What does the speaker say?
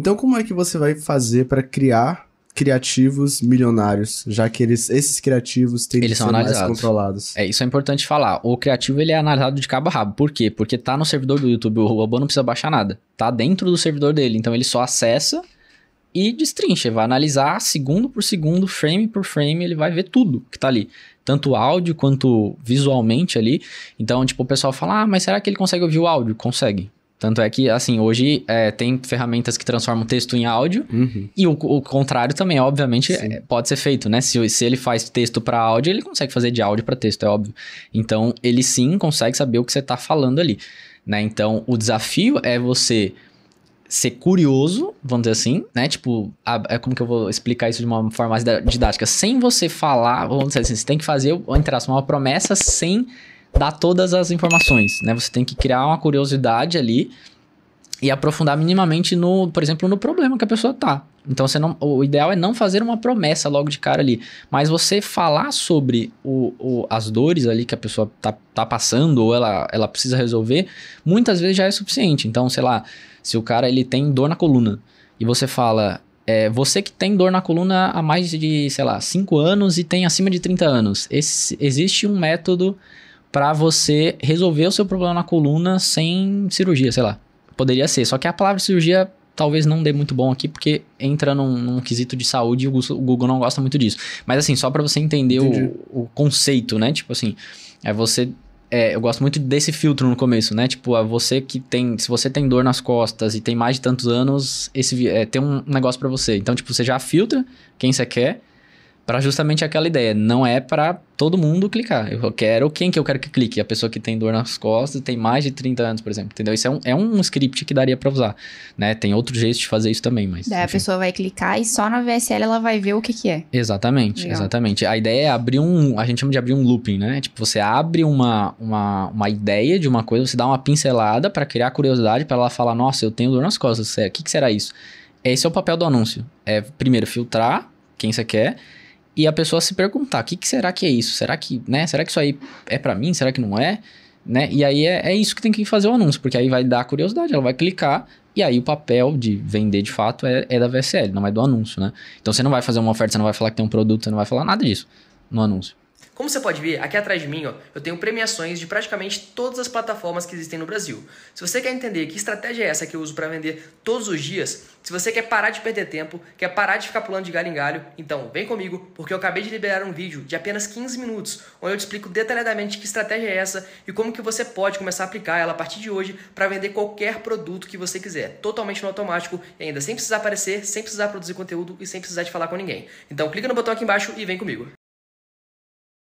Então, como é que você vai fazer para criar criativos milionários, já que eles, esses criativos têm eles que são ser analisados. mais controlados. É, isso é importante falar. O criativo, ele é analisado de cabo a rabo. Por quê? Porque tá no servidor do YouTube, o robô não precisa baixar nada. Tá dentro do servidor dele, então ele só acessa e destrincha, ele vai analisar segundo por segundo, frame por frame, ele vai ver tudo que tá ali. Tanto áudio quanto visualmente ali. Então, tipo, o pessoal fala, ah, mas será que ele consegue ouvir o áudio? Consegue. Tanto é que, assim, hoje é, tem ferramentas que transformam texto em áudio uhum. e o, o, contrário também, obviamente, é, pode ser feito, né? Se, se ele faz texto para áudio, ele consegue fazer de áudio para texto, é óbvio. Então, ele sim consegue saber o que você está falando ali, né? Então, o desafio é você ser curioso, vamos dizer assim, né? Tipo, é como que eu vou explicar isso de uma forma mais didática? Sem você falar, vamos dizer assim, você tem que fazer uma interação, uma promessa sem dar todas as informações, né? Você tem que criar uma curiosidade ali e aprofundar minimamente no, por exemplo, no problema que a pessoa tá. Então você não, o ideal é não fazer uma promessa logo de cara ali, mas você falar sobre o, o, as dores ali que a pessoa tá, tá passando ou ela, ela precisa resolver, muitas vezes já é suficiente. Então, sei lá, se o cara ele tem dor na coluna e você fala, é, você que tem dor na coluna há mais de, sei lá, 5 anos e tem acima de 30 anos, esse, existe um método para você resolver o seu problema na coluna sem cirurgia, sei lá. Poderia ser. Só que a palavra cirurgia talvez não dê muito bom aqui, porque entra num, num quesito de saúde e o Google não gosta muito disso. Mas assim, só para você entender o, o, conceito, né? Tipo assim, é você. É, eu gosto muito desse filtro no começo, né? Tipo, a é você que tem. Se você tem dor nas costas e tem mais de tantos anos, esse é, tem um negócio para você. Então, tipo, você já filtra quem você quer para justamente aquela ideia. Não é para todo mundo clicar. Eu quero quem que eu quero que clique? A pessoa que tem dor nas costas, tem mais de 30 anos, por exemplo, entendeu? Isso é um, é um script que daria para usar, né? Tem outros jeitos de fazer isso também, mas... Daí a pessoa vai clicar e só na VSL ela vai ver o que que é. Exatamente, Legal. exatamente. A ideia é abrir um... A gente chama de abrir um looping, né? Tipo, você abre uma, uma, uma ideia de uma coisa, você dá uma pincelada para criar curiosidade, para ela falar, nossa, eu tenho dor nas costas, o que que será isso? Esse é o papel do anúncio. É, primeiro, filtrar quem você quer e a pessoa se perguntar: o que, que, será que é isso? Será que, né? Será que isso aí é para mim? Será que não é? Né? E aí é, é isso que tem que fazer o anúncio, porque aí vai dar curiosidade, ela vai clicar, e aí o papel de vender de fato é, é da VSL, não é do anúncio, né? Então você não vai fazer uma oferta, você não vai falar que tem um produto, você não vai falar nada disso no anúncio. Como você pode ver, aqui atrás de mim ó, eu tenho premiações de praticamente todas as plataformas que existem no Brasil. Se você quer entender que estratégia é essa que eu uso para vender todos os dias, se você quer parar de perder tempo, quer parar de ficar pulando de galho em galho, então vem comigo, porque eu acabei de liberar um vídeo de apenas 15 minutos, onde eu te explico detalhadamente que estratégia é essa e como que você pode começar a aplicar ela a partir de hoje para vender qualquer produto que você quiser, totalmente no automático e ainda sem precisar aparecer, sem precisar produzir conteúdo e sem precisar de falar com ninguém. Então clica no botão aqui embaixo e vem comigo.